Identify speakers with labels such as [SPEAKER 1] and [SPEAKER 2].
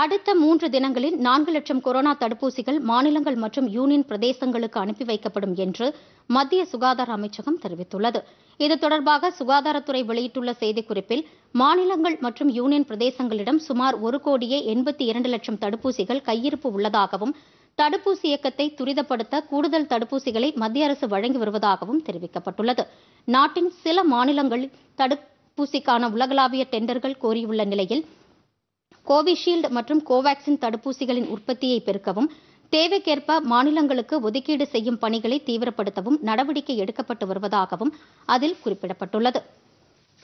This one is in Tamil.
[SPEAKER 1] அடுத்த மூன்று தினங்களில் நான்கு லட்சம் கொரோனா தடுப்பூசிகள் மாநிலங்கள் மற்றும் யூனியன் பிரதேசங்களுக்கு அனுப்பி வைக்கப்படும் என்று மத்திய சுகாதார அமைச்சகம் தெரிவித்துள்ளது இது தொடர்பாக சுகாதாரத்துறை வெளியிட்டுள்ள செய்திக்குறிப்பில் மாநிலங்கள் மற்றும் யூனியன் பிரதேசங்களிடம் சுமார் ஒரு கோடியே எண்பத்தி இரண்டு லட்சம் தடுப்பூசிகள் கையிருப்பு உள்ளதாகவும் தடுப்பூசி இயக்கத்தை துரிதப்படுத்த கூடுதல் தடுப்பூசிகளை மத்திய அரசு வழங்கி வருவதாகவும் தெரிவிக்கப்பட்டுள்ளது நாட்டின் சில மாநிலங்களில் தடுப்பூசிக்கான உலகளாவிய டெண்டர்கள் கோரியுள்ள நிலையில் கோவிஷீல்டு மற்றும் கோவாக்சின் தடுப்பூசிகளின் உற்பத்தியை பெருக்கவும் தேவைக்கேற்ப மாநிலங்களுக்கு ஒதுக்கீடு செய்யும் பணிகளை தீவிரப்படுத்தவும் நடவடிக்கை எடுக்கப்பட்டு வருவதாகவும் அதில் குறிப்பிடப்பட்டுள்ளது